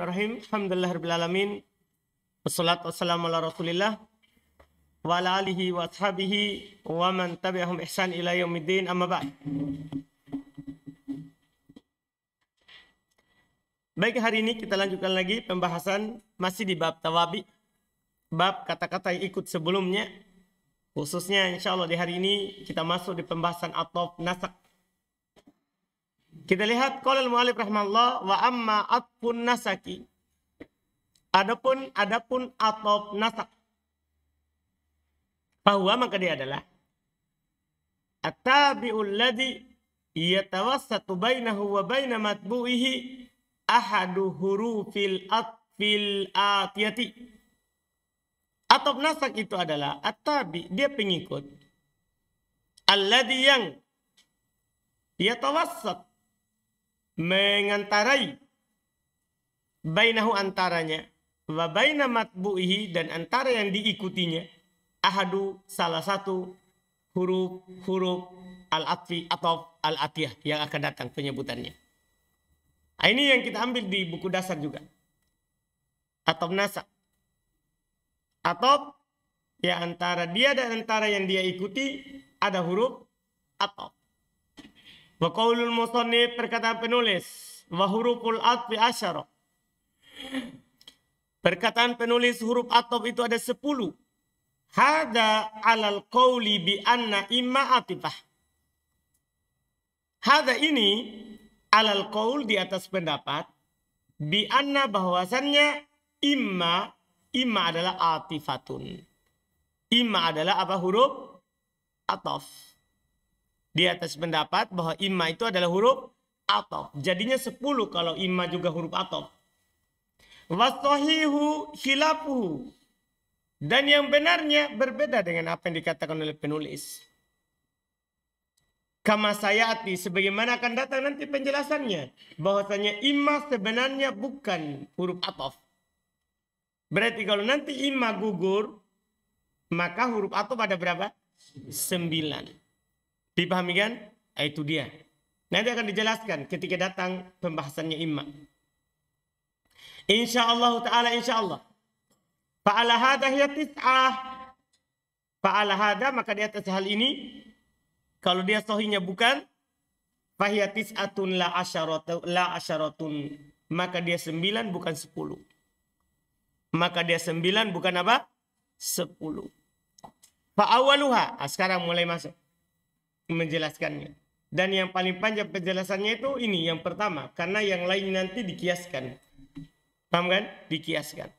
Bismillahirrahmanirrahim. alamin. Wassalatu wassalamu ala rasulillah. Wa ala alihi wa ashabihi wa man tabi'ahum ihsan ila yaumiddin amma ba'd. Baik hari ini kita lanjutkan lagi pembahasan masih di bab tawabi. Bab kata-kata yang ikut sebelumnya. Khususnya insyaallah di hari ini kita masuk di pembahasan atof nasak kita lihat qala al-mu'allif rahimahullah wa amma atfun nasaki. Adapun adapun atop nasak. Bahwa maka dia adalah at-tabi'ul ladzi yatawassatu bainahu wa baina matbu'ihi ahadu hurufil atfil atiyati. Atop nasak itu adalah at-tabi, dia pengikut. Alladhi yang yatawassat mengantarai bainahu antaranya wa baina matbu'ihi dan antara yang diikutinya ahadu salah satu huruf-huruf al-atfi atau al-atiyah yang akan datang penyebutannya. Nah, ini yang kita ambil di buku dasar juga. Atau nasa. Atau ya antara dia dan antara yang dia ikuti ada huruf atau Wa qaulul musannif perkataan penulis wa huruful atfi asyara. Perkataan penulis huruf atof itu ada sepuluh. Hada alal qawli bi anna imma atifah. Hada ini alal qaul di atas pendapat bi anna bahwasannya imma imma adalah atifatun. Imma adalah apa huruf Atof di atas pendapat bahwa imma itu adalah huruf atof. Jadinya 10 kalau imma juga huruf atof. Wasohihu hilapuhu. Dan yang benarnya berbeda dengan apa yang dikatakan oleh penulis. Kama sayati, sebagaimana akan datang nanti penjelasannya. Bahwasanya imma sebenarnya bukan huruf atof. Berarti kalau nanti imma gugur, maka huruf atof ada berapa? Sembilan. Dipahami kan? Nah, itu dia. Nanti akan dijelaskan ketika datang pembahasannya imam. Insya Allah Taala Insya Allah. Fa'ala hadha hiya tis'ah. Fa'ala maka dia atas hal ini. Kalau dia sohinya bukan. Pak tis'atun la la asyaratun. Maka dia sembilan bukan sepuluh. Maka dia sembilan bukan apa? Sepuluh. Fa'awaluha. Ah, sekarang mulai masuk menjelaskannya. Dan yang paling panjang penjelasannya itu ini yang pertama karena yang lain nanti dikiaskan. Paham kan? Dikiaskan.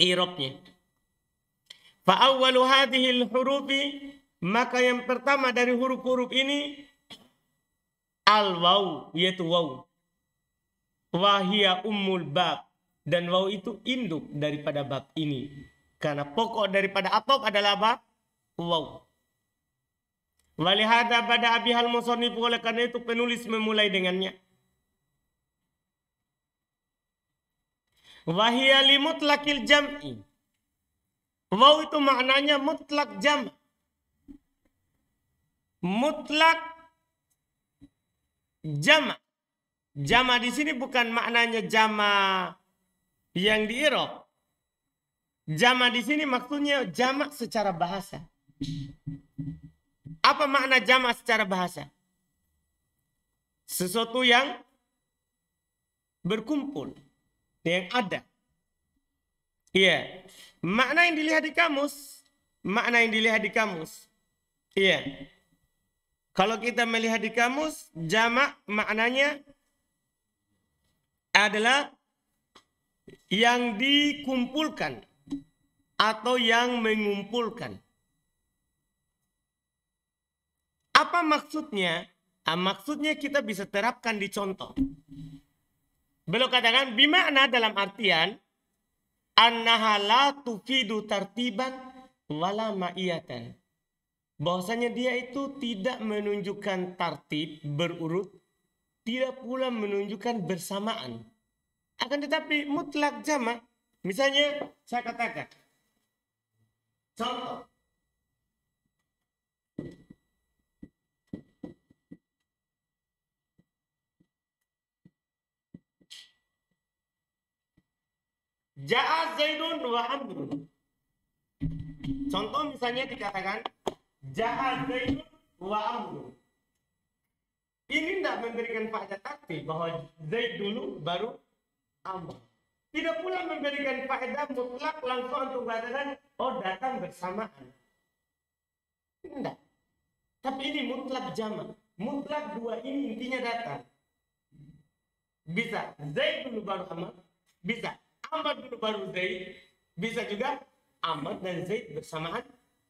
Irobnya. Fa'awwalu hadihil hurufi maka yang pertama dari huruf-huruf ini al waw yaitu waw. Wahia ummul bab dan waw itu induk daripada bab ini. Karena pokok daripada atop adalah apa? Waw. Walihada pada abihal musonif oleh karena itu penulis memulai dengannya. Wahia li mutlakil jam'i. Waw itu maknanya mutlak jam. Mutlak jama. Jama di sini bukan maknanya jama yang di Irak. Jama di sini maksudnya jamak secara bahasa. Apa makna jama' secara bahasa? Sesuatu yang berkumpul, yang ada. Iya. Makna yang dilihat di kamus, makna yang dilihat di kamus. Iya. Kalau kita melihat di kamus, jama maknanya adalah yang dikumpulkan atau yang mengumpulkan. Apa maksudnya? Ah, maksudnya kita bisa terapkan di contoh. Beliau katakan bimakna dalam artian annaha la tufidu tartiban wala ma'iyatan. Bahwasanya dia itu tidak menunjukkan tartib berurut, tidak pula menunjukkan bersamaan. Akan tetapi mutlak jamak. Misalnya saya katakan contoh Ja'a Zaidun wa Amrun. Contoh misalnya dikatakan Ja'a Zaidun wa Amrun. Ini tidak memberikan faedah tapi bahwa Zaid dulu baru Amr. Tidak pula memberikan faedah mutlak langsung untuk mengatakan oh datang bersamaan. Tidak. Tapi ini mutlak jamak. Mutlak dua ini intinya datang. Bisa Zaid dulu baru Amr, bisa Ahmad dulu baru Zaid, bisa juga Ahmad dan Zaid bersamaan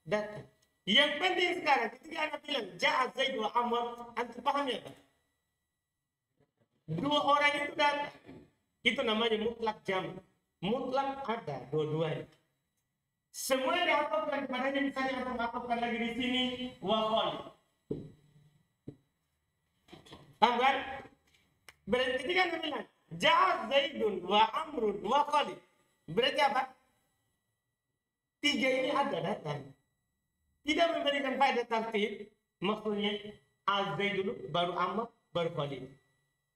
datang. Yang penting sekarang ketika anda bilang jahat Zaid wa Ahmad, anda paham ya Dua orang itu datang. Itu namanya mutlak jam. Mutlak ada dua-duanya. Semua yang diaturkan kepadanya misalnya anda aturkan lagi di sini wa Khalid. Paham kan? Berarti ketika anda bilang Jahat Zaidun wa Amrun wa Khalid. Berarti apa? Tiga ini ada datang. Tidak memberikan faedah tartib. Maksudnya al Zaidun baru Amr baru Khalid.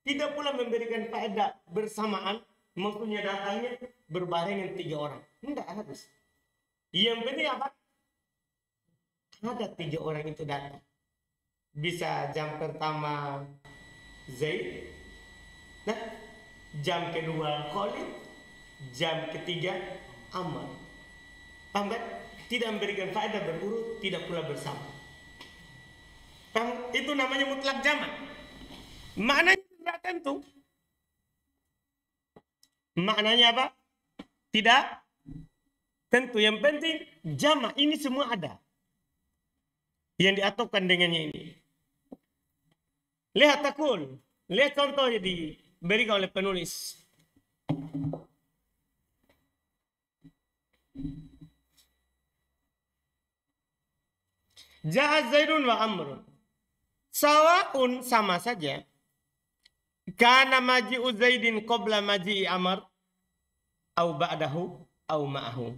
Tidak pula memberikan faedah bersamaan. Maksudnya datangnya berbarengan tiga orang. Tidak harus. Yang penting apa? Ada tiga orang itu datang. Bisa jam pertama Zaid. Nah, jam kedua Khalid, jam ketiga Amal. Paham kan? Tidak memberikan faedah berurut, tidak pula bersama. Paham? Itu namanya mutlak zaman. Maknanya tidak tentu. Maknanya apa? Tidak tentu. Yang penting jama ini semua ada. Yang diatopkan dengannya ini. Lihat takul. Lihat contoh jadi. Berikan oleh penulis. jahaz Zaidun wa Amrun. Sawaun sama saja. Kana maji'u Zaidin qabla maji'i Amr. Au ba'dahu au ma'ahu.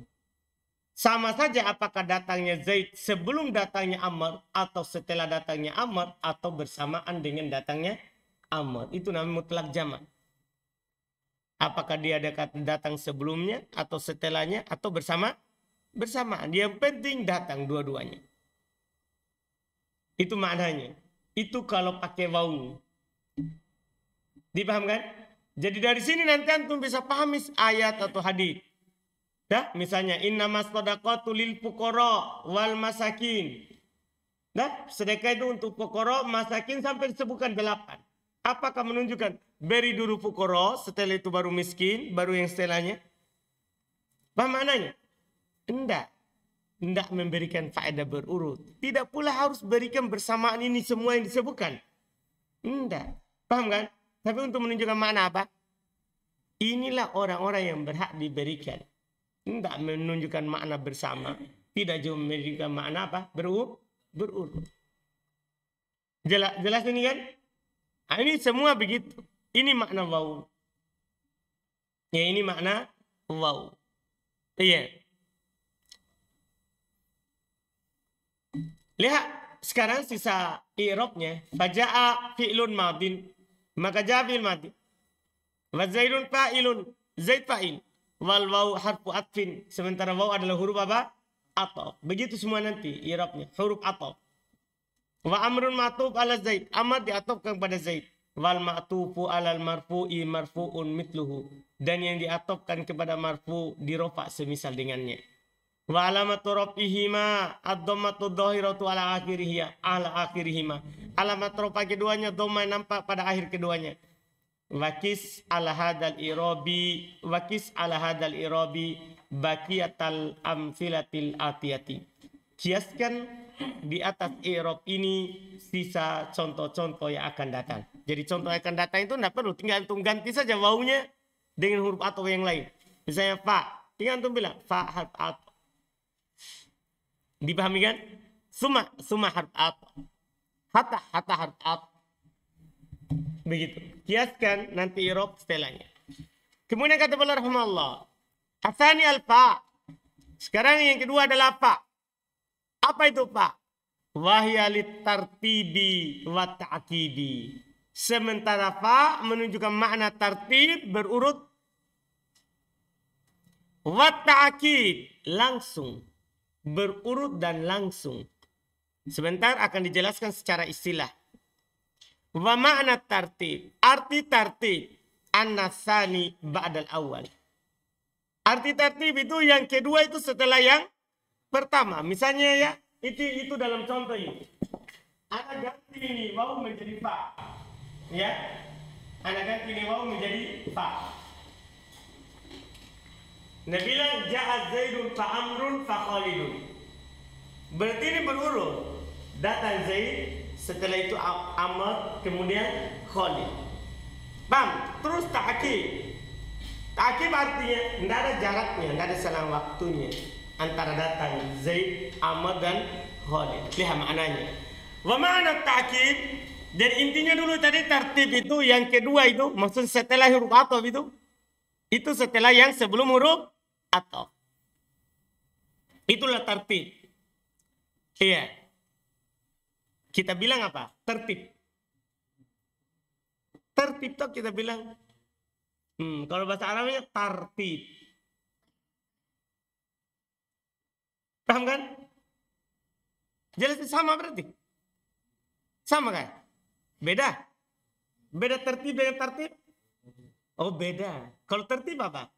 Sama saja apakah datangnya Zaid sebelum datangnya Amr atau setelah datangnya Amr atau bersamaan dengan datangnya amr Itu namanya mutlak jamak. Apakah dia dekat datang sebelumnya atau setelahnya atau bersama? Bersamaan. Dia penting datang dua-duanya. Itu maknanya. Itu kalau pakai wau. Dipahamkan? Jadi dari sini nanti antum bisa pahami ayat atau hadis. Dah, misalnya inna masadaqatu lil fuqara wal masakin. Dah, sedekah itu untuk fuqara, masakin sampai disebutkan delapan. Apakah menunjukkan beri dulu fukoro, setelah itu baru miskin, baru yang setelahnya? Apa maknanya? Tidak. Tidak memberikan faedah berurut. Tidak pula harus berikan bersamaan ini semua yang disebutkan. Tidak. Paham kan? Tapi untuk menunjukkan mana apa? Inilah orang-orang yang berhak diberikan. Tidak menunjukkan makna bersama. Tidak juga memberikan makna apa? Berurut. Berurut. Jelas, jelas ini kan? Nah, ini semua begitu. Ini makna wau. Ya ini makna wau. Iya. Lihat sekarang sisa i'rabnya. Faja'a fi'lun madin. Maka ja'a fi'il madin. Wa zaidun fa'ilun. Zaid fa'il. Wal wau harfu atfin. Sementara wau adalah huruf apa? Atau. Begitu semua nanti i'rabnya. Huruf atau. Wa amrun ma'tuf ala Zaid. Amar diatopkan kepada Zaid. Wal ma'tufu alal marfu'i marfu'un mitluhu. Dan yang diatopkan kepada marfu dirofa semisal dengannya. Wa alamatu rafihima ad-dhammatu dhahiratu ala akhirihya ala akhirihima. Alamat rafa keduanya dhamma nampak pada akhir keduanya. Wakis ala hadal irobi wakis ala hadal irobi bakiatal amfilatil atiyati. Kiaskan di atas Eropa ini sisa contoh-contoh yang akan datang. Jadi contoh yang akan datang itu tidak perlu, tinggal antum ganti saja baunya dengan huruf atau yang lain. Misalnya fa, tinggal antum bilang fa harf at. Dipahami kan? Suma, suma harf at. Hatta, hatta harf at. Begitu. Kiaskan nanti Eropa setelahnya. Kemudian kata Allah, Rahmanallah. Asani al-fa. Sekarang yang kedua adalah fa. Apa itu Pak? Wahyali tartibi wa ta'kidi. Sementara fa menunjukkan makna tartib berurut wa ta'kid langsung berurut dan langsung. Sebentar akan dijelaskan secara istilah. Wa makna tartib, arti tartib An-nasani ba'dal awal. Arti tertib itu yang kedua itu setelah yang Pertama, misalnya ya, itu itu dalam contoh ini. Anak ganti ini wau menjadi fa. Ya. Anak ganti ini wau menjadi fa. Nabi bilang jahat Zaidun fa Amrun fa Khalidun. Berarti ini berurut. Datang Zaid, setelah itu Amr, kemudian Khalid. Bam, terus takkib. Takkib artinya tidak ada jaraknya, tidak ada selang waktunya antara datang Zaid, Ahmad dan Khalid. Lihat maknanya. Wa ma'na ta'kid dan intinya dulu tadi tertib itu yang kedua itu maksud setelah huruf atau itu itu setelah yang sebelum huruf atau itulah tertib. Iya. Kita bilang apa? Tertib. Tertib toh kita bilang. Hmm, kalau bahasa Arabnya tertib. Paham kan? Jelas sama berarti. Sama kan? Beda? Beda tertib dengan tertib? Oh beda. Kalau tertib apa?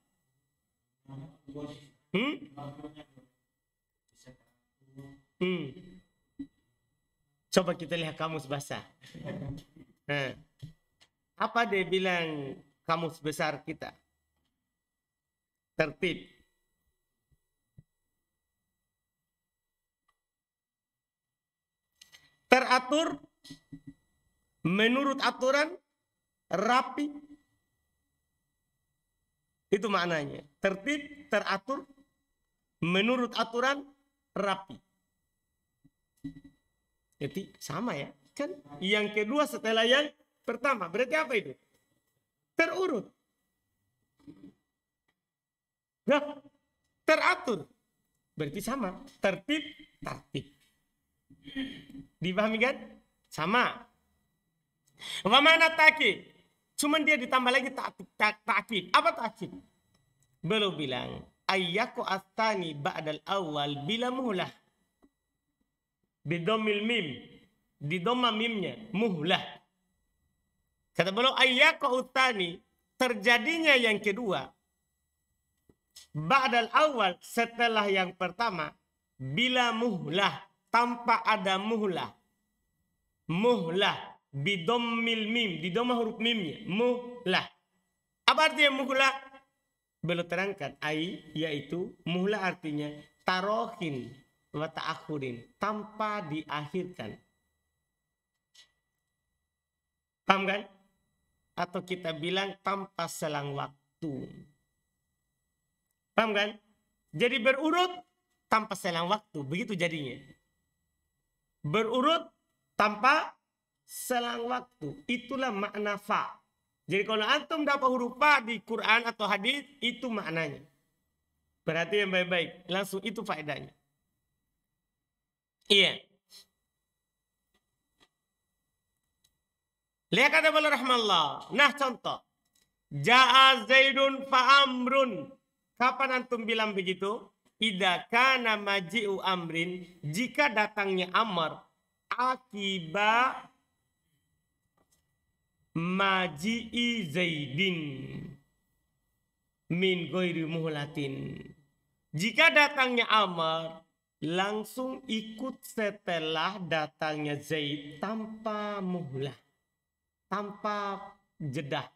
Hmm? Hmm. Coba kita lihat kamus bahasa. Eh, apa dia bilang kamus besar kita? Tertib. teratur, menurut aturan, rapi. Itu maknanya. Tertib, teratur, menurut aturan, rapi. Jadi sama ya. Kan yang kedua setelah yang pertama. Berarti apa itu? Terurut. Nah, teratur. Berarti sama. Tertib, tertib. Dipahami kan? Sama. Wa mana taki? Cuman dia ditambah lagi takik. Tak, Apa takik? Belum bilang ayyaku astani ba'dal awal bila muhlah. Bidomil mim. Di doma mimnya. Muhlah. Kata belum ayyaku astani terjadinya yang kedua Ba'dal awal setelah yang pertama bila muhlah tanpa ada muhlah. Muhlah bidommil mim, di doma huruf mimnya, muhlah. Apa artinya muhlah? Belum terangkan ai yaitu muhlah artinya tarohin wa ta'akhurin, tanpa diakhirkan. Paham kan? Atau kita bilang tanpa selang waktu. Paham kan? Jadi berurut tanpa selang waktu, begitu jadinya berurut tanpa selang waktu. Itulah makna fa. Jadi kalau antum dapat huruf fa di Quran atau hadis itu maknanya. yang baik-baik, langsung itu faedahnya. Iya. Lihat kata Allah rahmallah. Nah contoh. Ja'a Zaidun fa'amrun. Kapan antum bilang begitu? Ida nama maji'u amrin jika datangnya amar akibat Maji zaidin min goiri muhlatin. Jika datangnya amar langsung ikut setelah datangnya Zaid tanpa muhlah, tanpa jedah.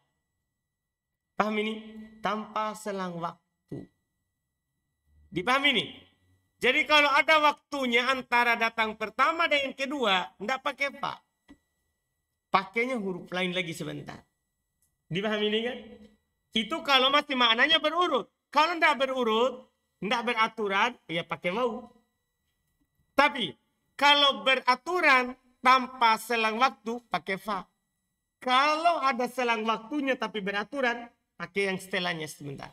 Paham ini? Tanpa selang waktu. Dipahami nih? Jadi kalau ada waktunya antara datang pertama dan yang kedua, enggak pakai pak. Pakainya huruf lain lagi sebentar. Dipahami ini kan? Itu kalau masih maknanya berurut. Kalau enggak berurut, enggak beraturan, ya pakai mau. Tapi kalau beraturan tanpa selang waktu, pakai fa. Kalau ada selang waktunya tapi beraturan, pakai yang setelahnya sebentar.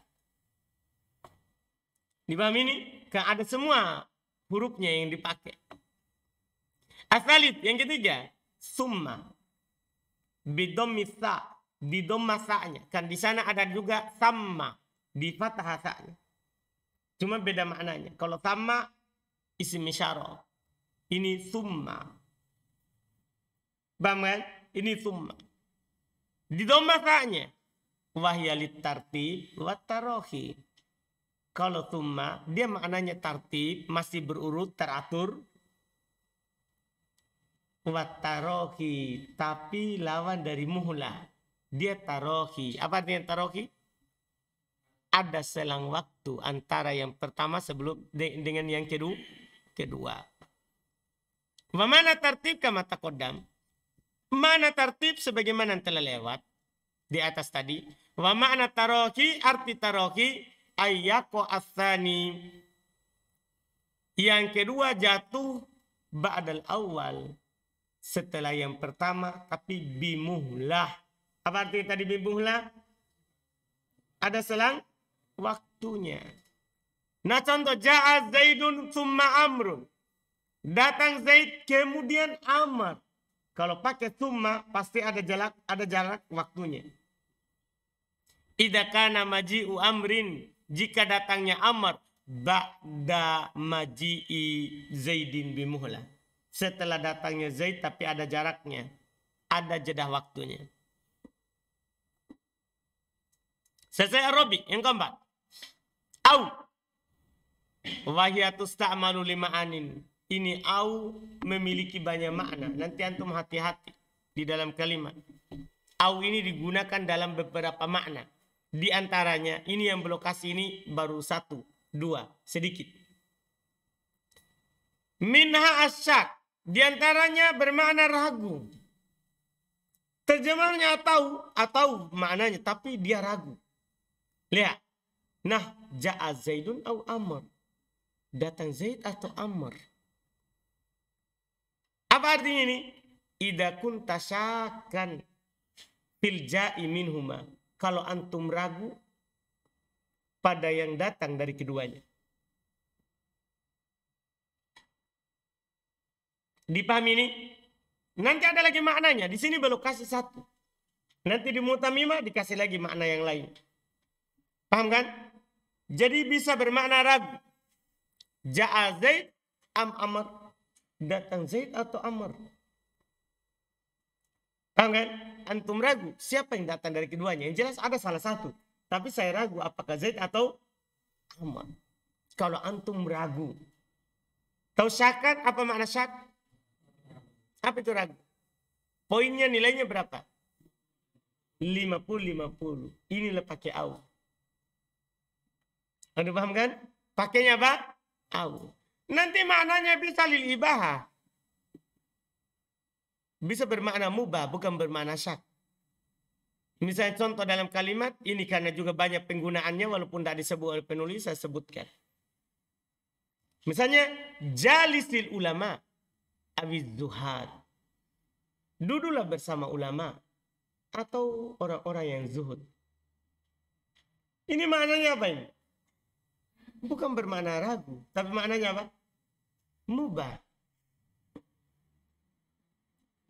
Dipahami ini? Ada semua hurufnya yang dipakai. Asalit yang ketiga, summa. Bidom misa, bidom masanya. Kan di sana ada juga sama, di fathah sa'nya. Cuma beda maknanya. Kalau sama, isim isyarah. Ini summa. Paham kan? Ini summa. Di dom masanya. Wahyalit tartib wa kalau tuma dia maknanya tartib, masih berurut, teratur. Watarohi, tapi lawan dari muhla. Dia tarohi. Apa artinya tarohi? Ada selang waktu antara yang pertama sebelum de, dengan yang kedua. kedua. Mana tertib kama takodam? Mana tertib sebagaimana yang telah lewat di atas tadi? Wa makna tarohi arti tarohi ayako asani. yang kedua jatuh ba'dal awal setelah yang pertama tapi bimuhlah apa arti tadi bimuhlah ada selang waktunya nah contoh ja'a zaidun summa amrun datang zaid kemudian amr kalau pakai summa pasti ada jarak ada jarak waktunya idza kana maji'u amrin jika datangnya Amr ba'da maji'i Zaidin Muhlah. Setelah datangnya Zaid tapi ada jaraknya. Ada jeda waktunya. Selesai Arabi. Yang keempat. Au. Wahyatus ta'malu lima anin. Ini au memiliki banyak makna. Nanti antum hati-hati di dalam kalimat. Au ini digunakan dalam beberapa makna di antaranya ini yang berlokasi ini baru satu, dua, sedikit. Minha asyak, di antaranya bermakna ragu. Terjemahnya atau atau maknanya tapi dia ragu. Lihat. Nah, ja'a Zaidun au Amr. Datang Zaid atau Amr. Apa artinya ini? idakun tasakan pilja fil kalau antum ragu pada yang datang dari keduanya. Dipahami ini? Nanti ada lagi maknanya. Di sini belum kasih satu. Nanti di mutamimah dikasih lagi makna yang lain. Paham kan? Jadi bisa bermakna ragu. Ja'a Zaid am Amr. Datang Zaid atau Amr. Paham kan? antum ragu siapa yang datang dari keduanya yang jelas ada salah satu tapi saya ragu apakah Zaid atau Amr. kalau antum ragu tahu syakat apa makna syak apa itu ragu poinnya nilainya berapa 50 50 inilah pakai au Anda paham kan pakainya apa au nanti maknanya bisa lil ibaha bisa bermakna mubah, bukan bermakna syak. Misalnya contoh dalam kalimat, ini karena juga banyak penggunaannya walaupun tidak disebut oleh penulis, saya sebutkan. Misalnya, jalisil ulama, awiz zuhad. Dudulah bersama ulama atau orang-orang yang zuhud. Ini maknanya apa ini? Bukan bermakna ragu, tapi maknanya apa? Mubah.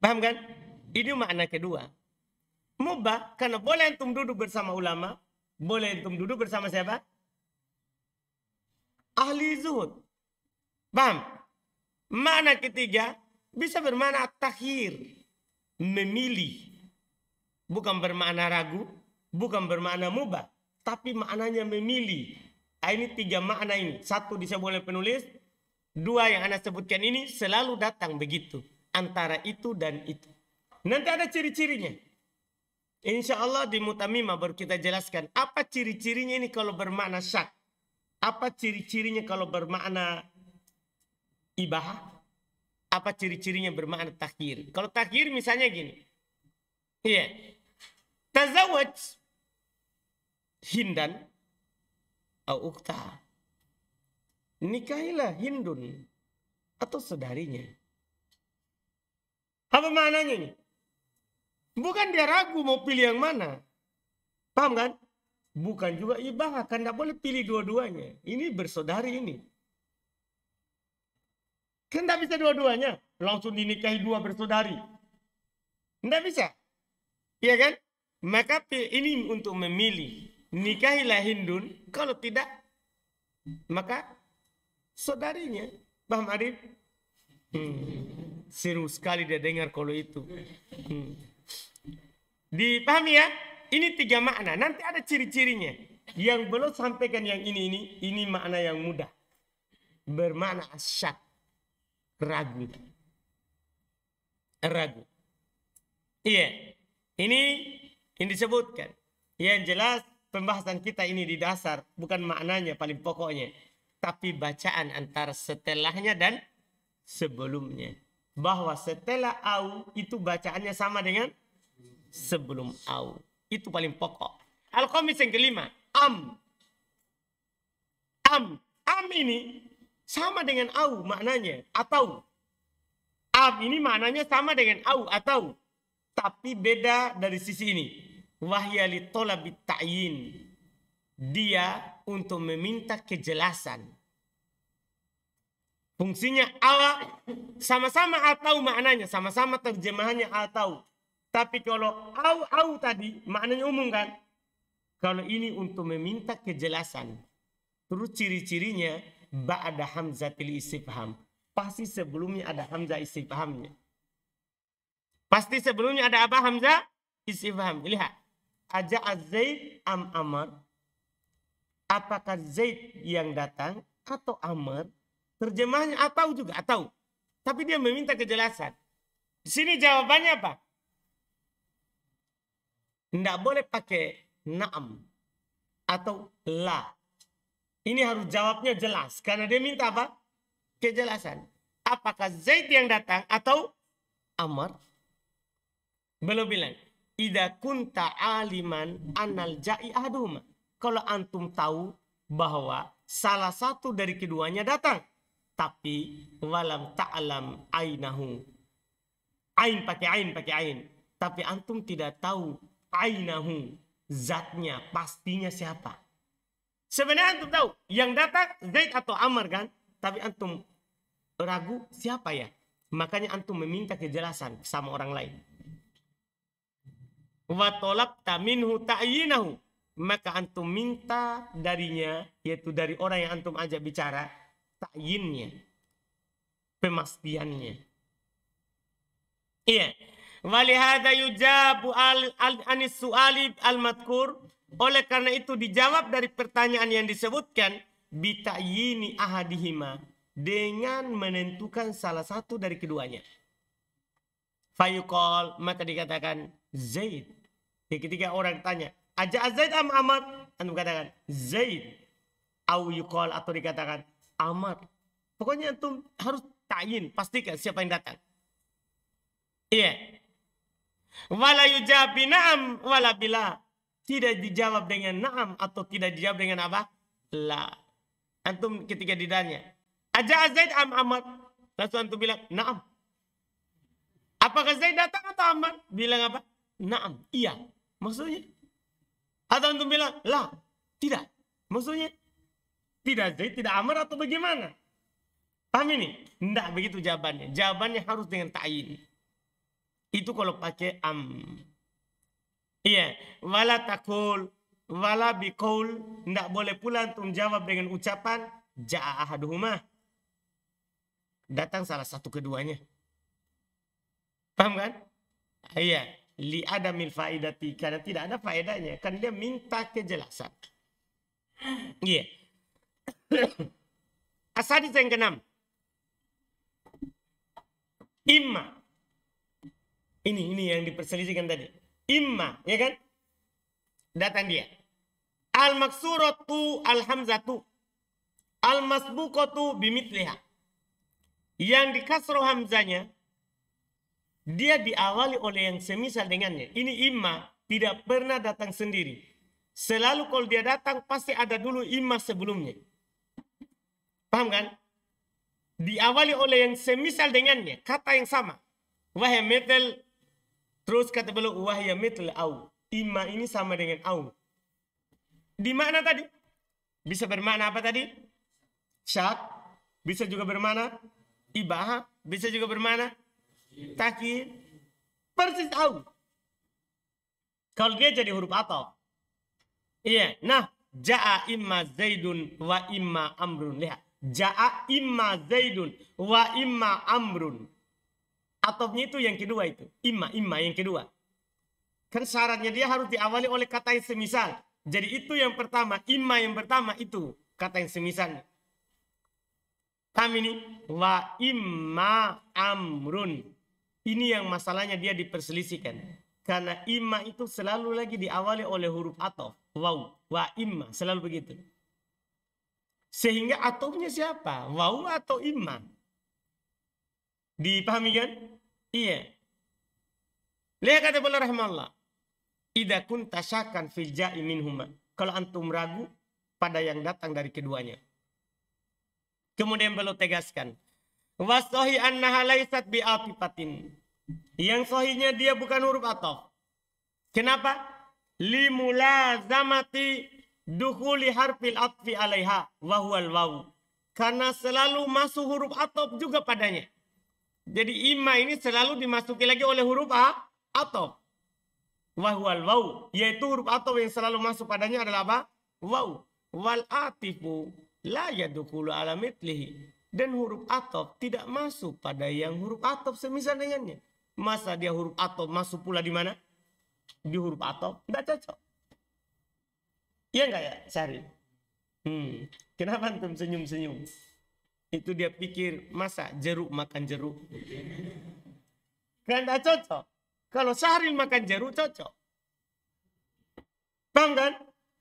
Paham kan? Ini makna kedua. Mubah karena boleh antum duduk bersama ulama, boleh antum duduk bersama siapa? Ahli zuhud. Paham? Makna ketiga bisa bermakna takhir, memilih. Bukan bermakna ragu, bukan bermakna mubah, tapi maknanya memilih. Ah, ini tiga makna ini. Satu bisa boleh penulis, dua yang Anda sebutkan ini selalu datang begitu antara itu dan itu. Nanti ada ciri-cirinya. Insya Allah di mutamimah baru kita jelaskan apa ciri-cirinya ini kalau bermakna syak. Apa ciri-cirinya kalau bermakna ibah? Apa ciri-cirinya bermakna takhir? Kalau takhir misalnya gini. Iya. Yeah. Tazawaj hindan au ukta. hindun atau saudarinya apa maknanya ini? Bukan dia ragu mau pilih yang mana. Paham kan? Bukan juga ibah akan tidak boleh pilih dua-duanya. Ini bersaudari ini. Kan tidak bisa dua-duanya. Langsung dinikahi dua bersaudari. Tidak bisa. Iya kan? Maka ini untuk memilih. Nikahilah Hindun. Kalau tidak, maka saudarinya. Paham Arif? Hmm. Seru sekali dia dengar kalau itu. Hmm. Dipahami ya? Ini tiga makna. Nanti ada ciri-cirinya. Yang belum sampaikan yang ini ini ini makna yang mudah. Bermakna asyak ragu. Ragu. Iya. Ini yang disebutkan. Yang jelas pembahasan kita ini di dasar bukan maknanya paling pokoknya, tapi bacaan antara setelahnya dan sebelumnya bahwa setelah au itu bacaannya sama dengan sebelum au. Itu paling pokok. Al-Qamis yang kelima, am. Am. Am ini sama dengan au maknanya atau. Am ini maknanya sama dengan au atau. Tapi beda dari sisi ini. Wahyali tolabit ta'yin. Dia untuk meminta kejelasan Fungsinya ala sama-sama atau maknanya, sama-sama terjemahannya atau. Tapi kalau au au tadi maknanya umum kan? Kalau ini untuk meminta kejelasan. Terus ciri-cirinya ba'da hamzatil istifham. Pasti sebelumnya ada hamzah istifhamnya. Pasti sebelumnya ada apa hamzah? Istifham. Lihat. Aja Zaid am Amar. Apakah Zaid yang datang atau amar Terjemahnya atau juga atau. Tapi dia meminta kejelasan. Di sini jawabannya apa? Tidak boleh pakai naam atau la. Ini harus jawabnya jelas. Karena dia minta apa? Kejelasan. Apakah Zaid yang datang atau amar? Belum bilang. Ida kunta aliman anal ja'i aduma. Kalau antum tahu bahwa salah satu dari keduanya datang tapi walam ta'lam ainahu ain pakai ain pakai ain tapi antum tidak tahu ainahu zatnya pastinya siapa sebenarnya antum tahu yang datang Zaid atau amar kan tapi antum ragu siapa ya makanya antum meminta kejelasan sama orang lain wa talabta minhu ta'yinahu maka antum minta darinya yaitu dari orang yang antum ajak bicara takyinnya, pemastiannya. Iya. Walihada yujabu al, al, anis su'ali al matkur. Oleh karena itu dijawab dari pertanyaan yang disebutkan bitayini ahadihima dengan menentukan salah satu dari keduanya. Fayuqal maka dikatakan Zaid. Ya, ketika orang tanya, "Aja Zaid am Amr?" anda katakan Zaid. Au yuqal atau dikatakan Amar. Pokoknya antum harus tayin, pastikan siapa yang datang. Iya. Wala yujawab na'am wala bila. Tidak dijawab dengan na'am atau tidak dijawab dengan apa? La. Antum ketika didanya. Aja Zaid am Amar. Langsung antum bilang, na'am. Apakah Zaid datang atau Amar? Bilang apa? Naam, iya. Maksudnya? Atau antum bilang, lah, tidak. Maksudnya? tidak zaid tidak amar atau bagaimana paham ini tidak begitu jawabannya jawabannya harus dengan ta'yin itu kalau pakai am iya wala takul wala bikul. tidak boleh pula untuk jawab dengan ucapan jaahaduhumah. datang salah satu keduanya paham kan iya li mil faedati. karena tidak ada faedahnya Karena dia minta kejelasan iya yeah. asadi yang keenam. Imma. Ini ini yang diperselisihkan tadi. Imma, ya kan? Datang dia. Al maksuratu al hamzatu al masbuqatu bimitliha. Yang dikasro hamzanya dia diawali oleh yang semisal dengannya. Ini imma tidak pernah datang sendiri. Selalu kalau dia datang pasti ada dulu imma sebelumnya. Paham kan? Diawali oleh yang semisal dengannya, kata yang sama. Wahya metal, terus kata beliau wahya metal au. Ima ini sama dengan au. Di mana tadi? Bisa bermakna apa tadi? Syak, bisa juga bermakna ibah bisa juga bermakna takir. Persis au. Kalau dia jadi huruf atau. Iya, nah ja'a imma zaidun wa imma amrun. Lihat. Ja'a imma zaidun wa imma amrun. Atopnya itu yang kedua itu. Imma, imma yang kedua. Kan syaratnya dia harus diawali oleh kata yang semisal. Jadi itu yang pertama. Imma yang pertama itu kata yang semisal. Kami ini wa imma amrun. Ini yang masalahnya dia diperselisihkan. Karena imma itu selalu lagi diawali oleh huruf atof. Wow. Wa imma. Selalu begitu. Sehingga atomnya siapa? Wau atau iman Dipahami kan? Iya. Lihat kata bola rahmatullah. Ida kun tasakan fil ja'imin huma. Kalau antum ragu pada yang datang dari keduanya. Kemudian beliau tegaskan. Wasohi annaha laisat bi'atifatin. Yang sohinya dia bukan huruf atof. Kenapa? Limulazamati Duhuli harfil atfi alaiha wahual wawu. Karena selalu masuk huruf atop juga padanya. Jadi imma ini selalu dimasuki lagi oleh huruf a atop. Wahual wawu. Yaitu huruf atop yang selalu masuk padanya adalah apa? Wawu. Wal atifu la yadukulu ala mitlihi. Dan huruf atop tidak masuk pada yang huruf atop semisal dengannya. Masa dia huruf atop masuk pula di mana? Di huruf atop. Tidak cocok. Iya nggak ya, Sari? Hmm. Kenapa antum senyum-senyum? Itu dia pikir, masa jeruk makan jeruk? Kan tidak cocok. Kalau Syahril makan jeruk cocok. Paham kan?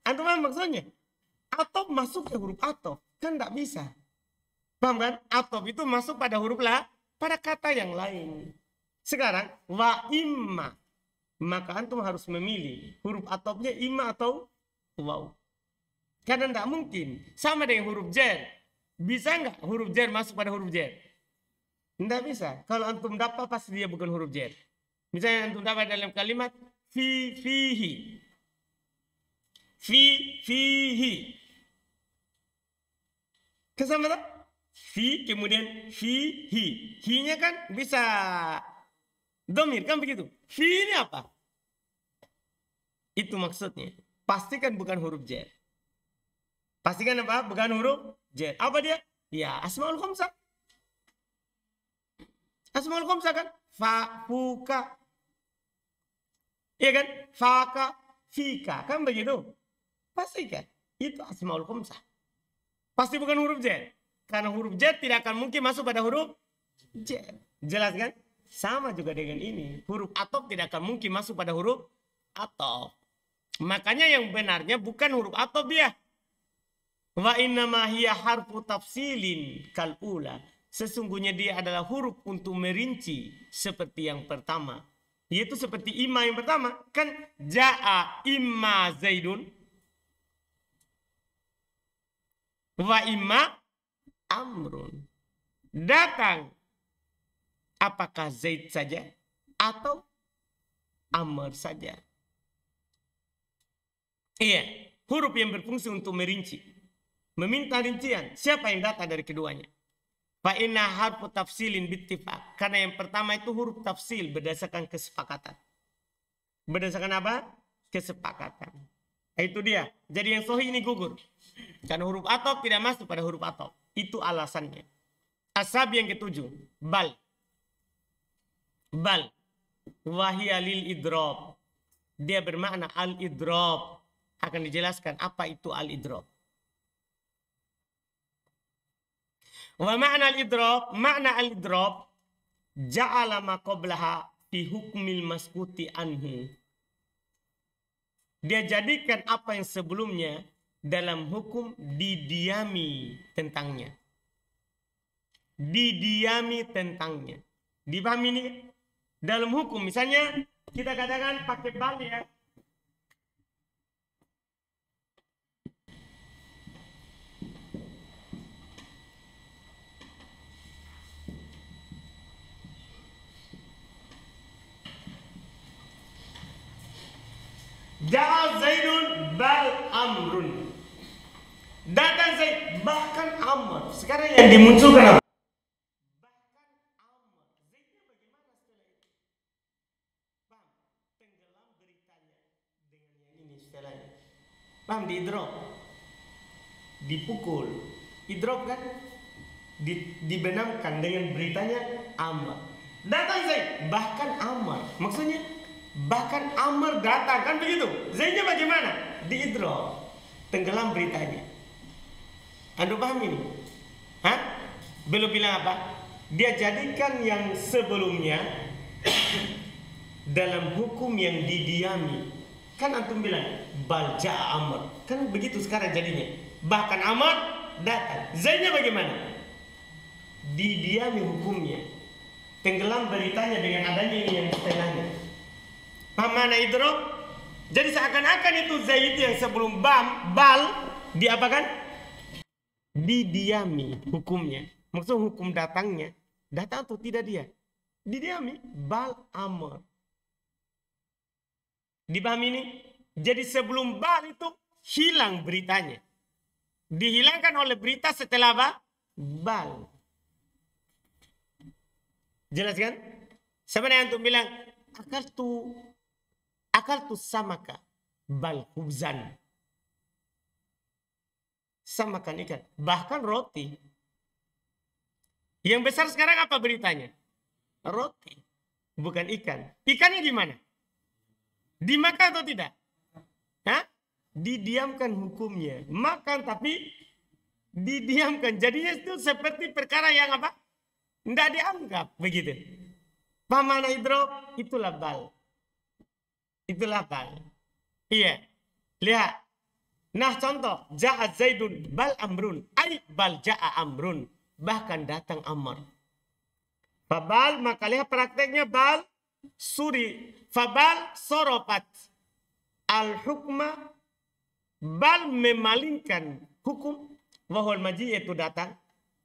Antum paham maksudnya? Atop masuk ke huruf atop. Kan tidak bisa. Paham kan? Atop itu masuk pada huruf la, pada kata yang lain. Sekarang, wa imma. Maka antum harus memilih huruf atopnya imma atau Wow. Karena tidak mungkin. Sama dengan huruf J, Bisa nggak huruf J masuk pada huruf J? Tidak bisa. Kalau antum dapat pasti dia bukan huruf J. Misalnya antum dapat dalam kalimat fi fihi. Fi fihi. Kesama tak? Fi kemudian fihi. Hi-nya kan bisa domir kan begitu. Fi ini apa? Itu maksudnya. Pastikan bukan huruf J. Pastikan apa? Bukan huruf J. Apa dia? Ya, asmaul Khomsa. Asmaul Khomsa kan? Fa, fuka. Iya kan? Faka, fika. Kan begitu? Pastikan. Itu asmaul Khomsa. Pasti bukan huruf J. Karena huruf J tidak akan mungkin masuk pada huruf J. Jelas kan? Sama juga dengan ini. Huruf atop tidak akan mungkin masuk pada huruf atop. Makanya yang benarnya bukan huruf atobiyah. Wa innama hiya harfu tafsilin ula. Sesungguhnya dia adalah huruf untuk merinci seperti yang pertama. Yaitu seperti ima yang pertama. Kan ja'a imma zaidun. Wa imma amrun. Datang. Apakah zaid saja atau amr saja. Iya, huruf yang berfungsi untuk merinci. Meminta rincian, siapa yang datang dari keduanya? Fa'inna harfu tafsilin bittifak. Karena yang pertama itu huruf tafsil berdasarkan kesepakatan. Berdasarkan apa? Kesepakatan. Itu dia. Jadi yang sohi ini gugur. Karena huruf atop tidak masuk pada huruf atop. Itu alasannya. Asab yang ketujuh. Bal. Bal. Wahia lil idrob. Dia bermakna al idrob akan dijelaskan apa itu al-idrob. Wa ma'na al-idrob, ma'na al-idrob ja'ala maqoblaha fi hukmil maskuti anhu. Dia jadikan apa yang sebelumnya dalam hukum didiami tentangnya. Didiami tentangnya. Dipahami ini? Dalam hukum misalnya kita katakan pakai bal ya. Jaha Zaidun bal Amrun. Datang Zaid bahkan Amr. Sekarang yang dimunculkan apa? Paham di drop Dipukul. Idrop kan di, dibenamkan dengan beritanya amar. Datang Zaid bahkan amar. Maksudnya Bahkan Amr datang kan begitu. Zainnya bagaimana? di idro Tenggelam beritanya. Anda paham ini? Hah? Belum bilang apa? Dia jadikan yang sebelumnya dalam hukum yang didiami. Kan antum bilang balja Amr. Kan begitu sekarang jadinya. Bahkan Amr datang. Zainnya bagaimana? Didiami hukumnya. Tenggelam beritanya dengan adanya ini yang setengahnya. Pamana idrob. Jadi seakan-akan itu zaid yang sebelum bam, bal diapakan? Didiami hukumnya. Maksud hukum datangnya. Datang atau tidak dia? Didiami bal amr. Dipahami ini? Jadi sebelum bal itu hilang beritanya. Dihilangkan oleh berita setelah apa? Bal. Jelas kan? Sebenarnya untuk bilang akar tuh Akaltu samaka bal khubzan. Samakan ikan. Bahkan roti. Yang besar sekarang apa beritanya? Roti. Bukan ikan. Ikannya di mana Dimakan atau tidak? Hah? Didiamkan hukumnya. Makan tapi didiamkan. Jadinya itu seperti perkara yang apa? Tidak dianggap. Begitu. Pamana hidro, itulah bal. Itulah bal. Iya. Lihat. Nah contoh. jahat Zaidun bal amrun. Ay bal ja'a amrun. Bahkan datang amr. Fabal maka lihat prakteknya bal. Suri. Fabal soropat. Al-hukma. Bal memalingkan hukum. Wahul maji itu datang.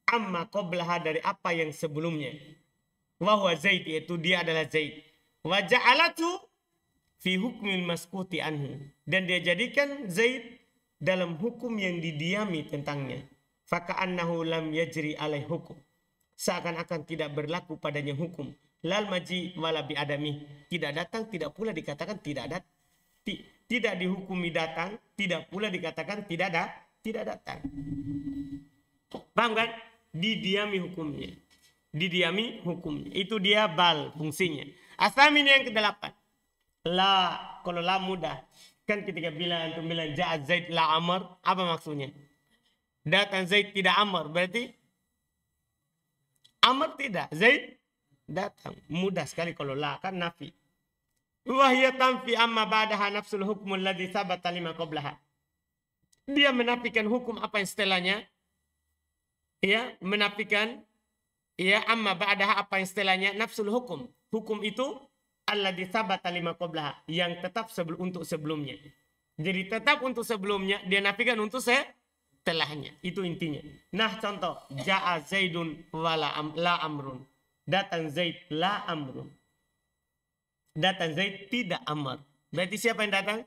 Amma qoblaha dari apa yang sebelumnya. Wahwa Zaid itu dia adalah Zaid. wajah ja'alatu fi hukmil maskuti anhu dan dia jadikan Zaid dalam hukum yang didiami tentangnya faka'annahu lam yajri alaih hukum seakan-akan tidak berlaku padanya hukum lal maji wala bi adami tidak datang tidak pula dikatakan tidak ada ti, tidak dihukumi datang tidak pula dikatakan tidak ada tidak datang paham kan didiami hukumnya didiami hukumnya itu dia bal fungsinya asamin yang kedelapan La, kalau la mudah. Kan ketika bilang antum bilang ja'at Zaid la Amr, apa maksudnya? Datang Zaid tidak Amr, berarti Amr tidak, Zaid datang. Mudah sekali kalau la kan nafi. Wahya tanfi amma ba'daha nafsul hukmul alladhi thabata lima qablaha. Dia menafikan hukum apa yang setelahnya. Ya, menafikan ya amma ba'daha apa yang setelahnya nafsul hukum. Hukum itu Allah disabata lima qoblah yang tetap sebelum untuk sebelumnya. Jadi tetap untuk sebelumnya dia nafikan untuk setelahnya. Itu intinya. Nah contoh jaa zaidun wala am, la amrun. Datang Zaid la amrun. Datang Zaid tidak amar. Berarti siapa yang datang?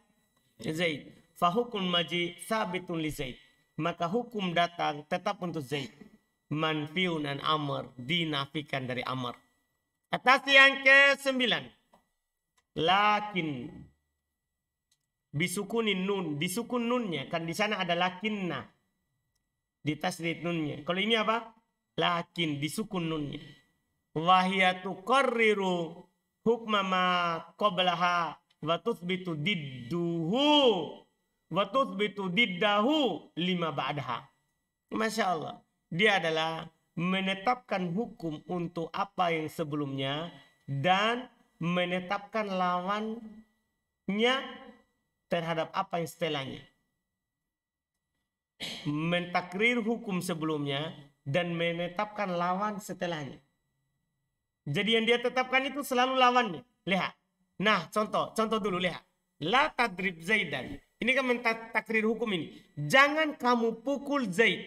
Zaid. Fahukun maji sabitun li Zaid. Maka hukum datang tetap untuk Zaid. Manfiun dan amar dinafikan dari amar. Atas yang ke sembilan lakin bisukunin nun disukun nunnya kan di sana ada lakinna di tasdid nunnya kalau ini apa lakin disukun nunnya wahia tuqarriru hukma ma qablaha wa tuthbitu didduhu wa tuthbitu diddahu lima ba'daha Masya Allah dia adalah menetapkan hukum untuk apa yang sebelumnya dan menetapkan lawannya terhadap apa yang setelahnya. Mentakrir hukum sebelumnya dan menetapkan lawan setelahnya. Jadi yang dia tetapkan itu selalu lawannya. Lihat. Nah, contoh, contoh dulu lihat. La tadrib Zaidan. Ini kan mentakrir hukum ini. Jangan kamu pukul Zaid.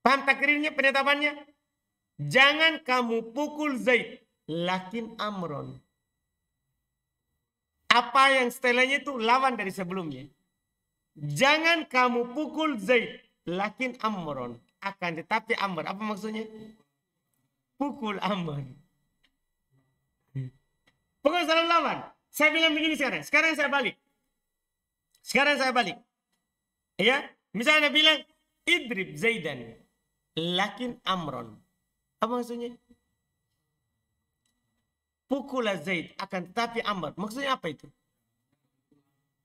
Paham takrirnya penetapannya? Jangan kamu pukul Zaid lakin amron. Apa yang setelahnya itu lawan dari sebelumnya. Jangan kamu pukul Zaid, lakin amron. Akan tetapi amr, apa maksudnya? Pukul amr. Pukul selalu lawan. Saya bilang begini sekarang. Sekarang saya balik. Sekarang saya balik. Ya, misalnya bilang idrib Zaidan, lakin amron. Apa maksudnya? pukulah Zaid. Akan tetapi Amr. Maksudnya apa itu?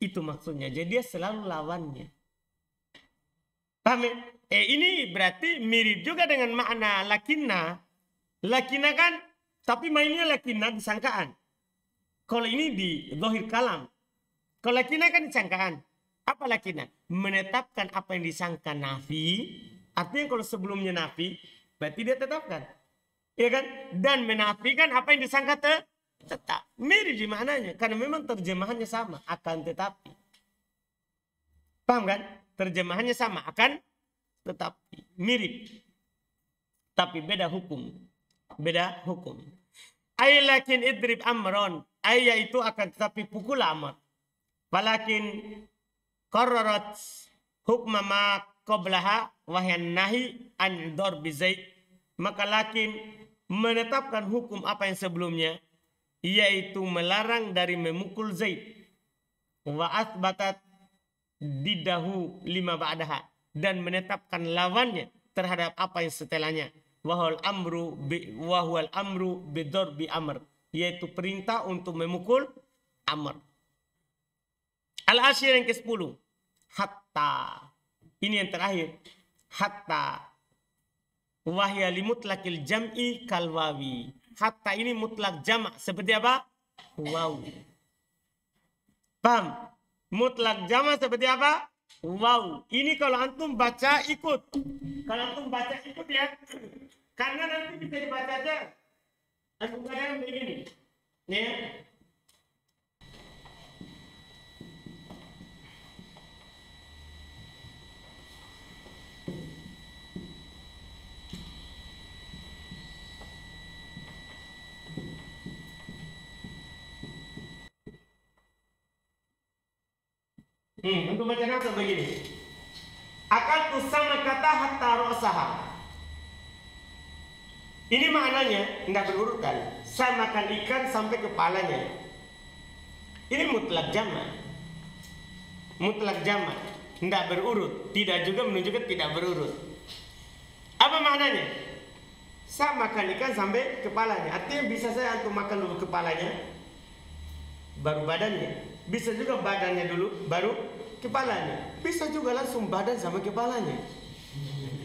Itu maksudnya. Jadi dia selalu lawannya. Paham ya? Eh ini berarti mirip juga dengan makna lakina Lakinna kan, tapi mainnya lakinna disangkaan. Kalau ini di dohir kalam. Kalau lakinna kan disangkaan. Apa lakina Menetapkan apa yang disangka nafi. Artinya kalau sebelumnya nafi, berarti dia tetapkan ya kan? Dan menafikan apa yang disangka te tetap. Mirip di mananya, karena memang terjemahannya sama, akan tetapi. Paham kan? Terjemahannya sama, akan tetapi mirip. Tapi beda hukum. Beda hukum. Ailakin idrib amron. Ayah itu akan tetapi pukul lama. Walakin kororot hukma ma qablaha wahyan nahi an darbi zaid maka lakin menetapkan hukum apa yang sebelumnya yaitu melarang dari memukul Zaid wa batat didahu lima ba'daha dan menetapkan lawannya terhadap apa yang setelahnya wahul amru bi, wahul amru bidor bi amr yaitu perintah untuk memukul amr al asyir yang ke-10 hatta ini yang terakhir hatta wahya li mutlakil jam'i kalwawi. Hatta ini mutlak jamak seperti apa? Wow. Paham? Mutlak jamak seperti apa? Wow. Ini kalau antum baca ikut. Kalau antum baca ikut ya. Karena nanti bisa dibaca aja. Antum kadang begini. ya Hmm, untuk baca nafsu begini. Akan usama kata hatta rosaha. Ini maknanya tidak berurutan. Saya makan ikan sampai kepalanya. Ini mutlak jama. Mutlak jama. Tidak berurut. Tidak juga menunjukkan tidak berurut. Apa maknanya? Saya makan ikan sampai kepalanya. Artinya bisa saya antum makan dulu kepalanya, baru badannya bisa juga badannya dulu baru kepalanya bisa juga langsung badan sama kepalanya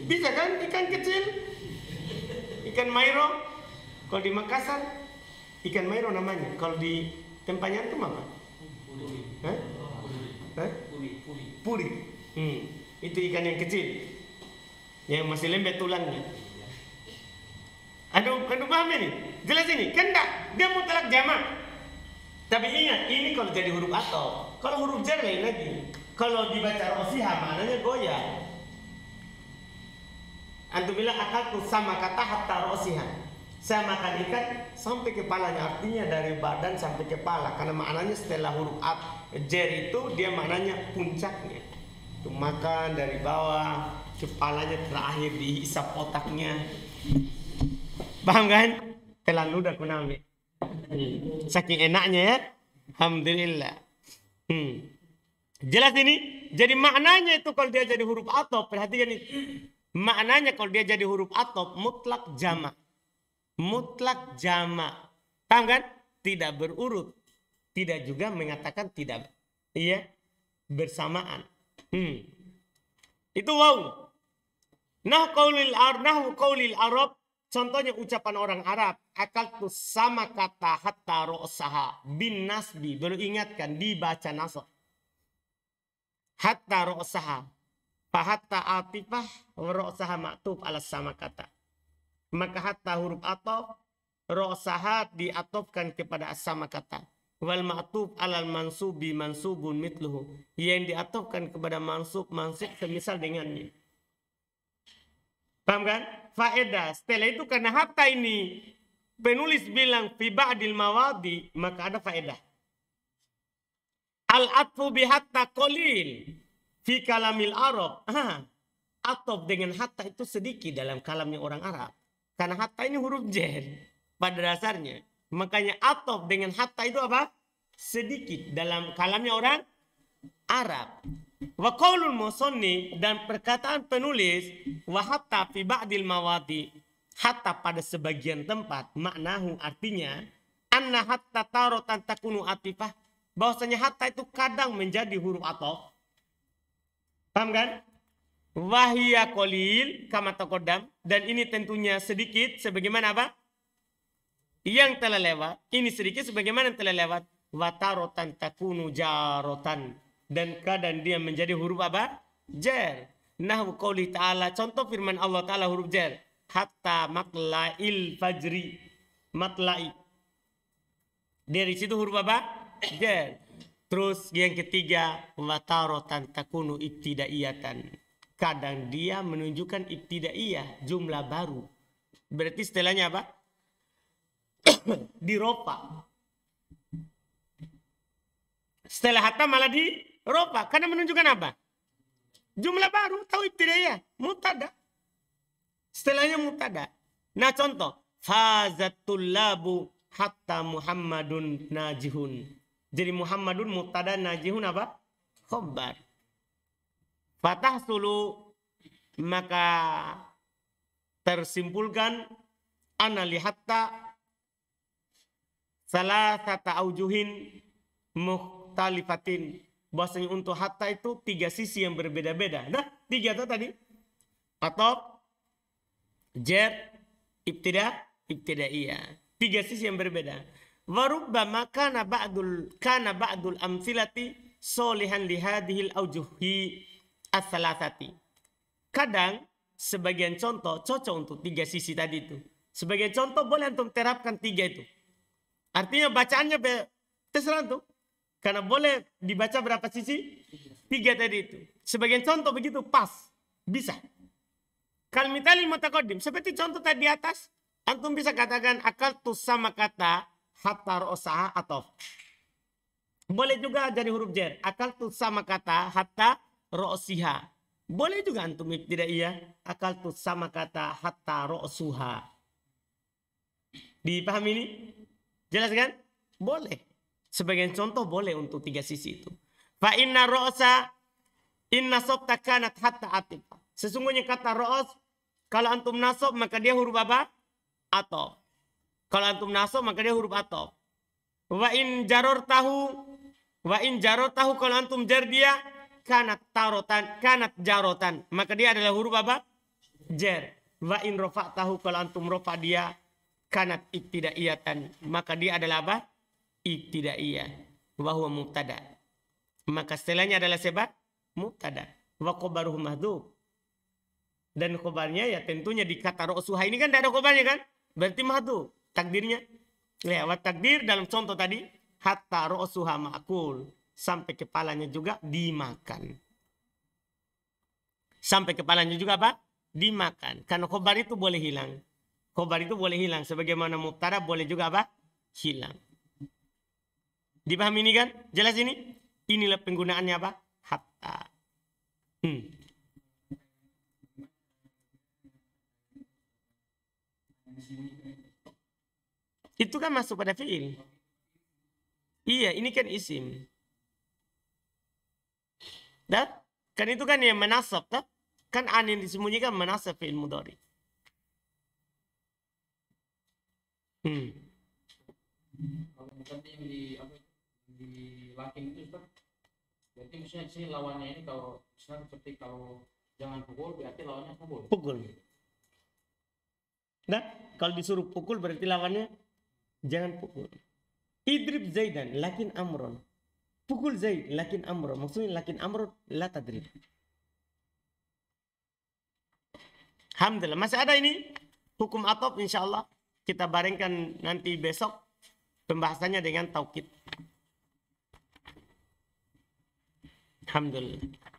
bisa kan ikan kecil ikan mairo kalau di Makassar ikan mairo namanya kalau di tempatnya itu apa puri Hah? puri puri, puri. Hmm. itu ikan yang kecil yang masih lembek tulangnya aduh kan paham ini jelas ini kan enggak dia mutlak jamak tapi ingat, ini kalau jadi huruf atau. Kalau huruf jar lain lagi. Kalau dibaca rosiha maknanya goyah. Antum bilang akalku sama kata hatta rosiha. Saya makan ikan sampai kepalanya artinya dari badan sampai kepala karena maknanya setelah huruf at jer itu dia maknanya puncaknya. Itu makan dari bawah kepalanya terakhir di isap otaknya. Paham kan? Telan udah kunami. Saking enaknya ya. Alhamdulillah. Hmm. Jelas ini? Jadi maknanya itu kalau dia jadi huruf atop, perhatikan ini. Maknanya kalau dia jadi huruf atop, mutlak jama, Mutlak jama. Paham kan? Tidak berurut. Tidak juga mengatakan tidak. Iya. Bersamaan. Hmm. Itu wow. Nah kaulil, nah kaulil Arab, contohnya ucapan orang Arab. Akal tu sama kata hatta ro'saha bin nasbi. Belum ingatkan dibaca nasab. Hatta ro'saha. Fahatta atifah ro'saha maktub alas sama kata. Maka hatta huruf atau ro'saha diatofkan kepada sama kata. Wal maktub alal mansubi mansubun mitluhu. Yang diatofkan kepada mansub, mansub semisal dengannya. Paham kan? Faedah. Setelah itu karena hatta ini penulis bilang fi ba'dil mawadi maka ada faedah. Al atfu bi hatta fi kalamil Arab. atau dengan hatta itu sedikit dalam kalamnya orang Arab. Karena hatta ini huruf jen pada dasarnya. Makanya atau dengan hatta itu apa? Sedikit dalam kalamnya orang Arab. Wa qaulul musonni dan perkataan penulis wa hatta fi ba'dil mawadi hatta pada sebagian tempat maknahu artinya anna hatta tarotan takunu atifah bahwasanya hatta itu kadang menjadi huruf atof paham kan wahia kolil kama dan ini tentunya sedikit sebagaimana apa yang telah lewat ini sedikit sebagaimana yang telah lewat watarotan takunu jarotan dan kadang dia menjadi huruf apa jar nah qauli ta'ala contoh firman Allah ta'ala huruf jar hatta matla'il fajri matla'i dari situ huruf apa? J terus yang ketiga watarotan takunu ibtidaiyatan kadang dia menunjukkan ibtidaiyah jumlah baru berarti setelahnya apa? diropa setelah hatta malah diropa karena menunjukkan apa? jumlah baru tahu ibtidaiyah mutada Setelahnya mutada. Nah contoh. Fazatullabu hatta Muhammadun najihun. Jadi Muhammadun mutada najihun apa? Khobar. Fatah sulu maka tersimpulkan ana lihatta salah satu aujuhin muhtalifatin bahwasanya untuk hatta itu tiga sisi yang berbeda-beda. Nah, tiga itu tadi. Atau Jar, ibtida, iya. Tiga sisi yang berbeda. Warubbama kana ba'dul kana ba'dul amsilati solihan lihadihil aujuhi asalasati. Kadang sebagian contoh cocok untuk tiga sisi tadi itu. Sebagai contoh boleh antum terapkan tiga itu. Artinya bacaannya be, terserah tuh. Karena boleh dibaca berapa sisi? Tiga tadi itu. Sebagian contoh begitu pas. Bisa. Kal mitali mutaqaddim. Seperti contoh tadi di atas, antum bisa katakan akal tu sama kata hatar osaha atau boleh juga dari huruf jer. Akal tu sama kata hatta roosiha Boleh juga antum tidak iya. Akal tu sama kata hatta roosuha Dipahami ini? Jelas kan? Boleh. Sebagian contoh boleh untuk tiga sisi itu. Fa inna roosa inna sobta kanat hatta atik Sesungguhnya kata ro'os kalau antum nasab maka dia huruf apa? Atau. Kalau antum nasab maka dia huruf atau. Wa in jaror tahu wa in jaror tahu kalau antum jar dia kanat tarotan kanat jarotan maka dia adalah huruf apa? Jar. Wa in rofa tahu kalau antum rofa dia kanat ibtidaiyatan maka dia adalah apa? Ibtidaiyah. Wahwa mutada. Maka setelahnya adalah sebab mutada. Wa qabaruhu mahdub dan khobarnya ya tentunya di kata rosuha ini kan tidak ada khobarnya kan berarti mahdu takdirnya lewat takdir dalam contoh tadi hatta rosuha makul sampai kepalanya juga dimakan sampai kepalanya juga apa dimakan karena khobar itu boleh hilang khobar itu boleh hilang sebagaimana mutara boleh juga apa hilang dipahami ini kan jelas ini inilah penggunaannya apa hatta hmm. Itu kan masuk pada fiil. Iya, ini kan isim. dah kan itu kan yang menasab, tak? Kan an yang disembunyikan menasab fiil mudari. Hmm. Kalau di apa di lakin itu Ustaz. Berarti misalnya di sini lawannya ini kalau misalnya seperti kalau jangan pukul berarti lawannya pukul. Pukul. Nah, kalau disuruh pukul berarti lawannya jangan pukul idrib zaidan lakin amron pukul zaid lakin amron maksudnya lakin amron la tadrib Alhamdulillah masih ada ini hukum atop insyaallah kita barengkan nanti besok pembahasannya dengan taukid Alhamdulillah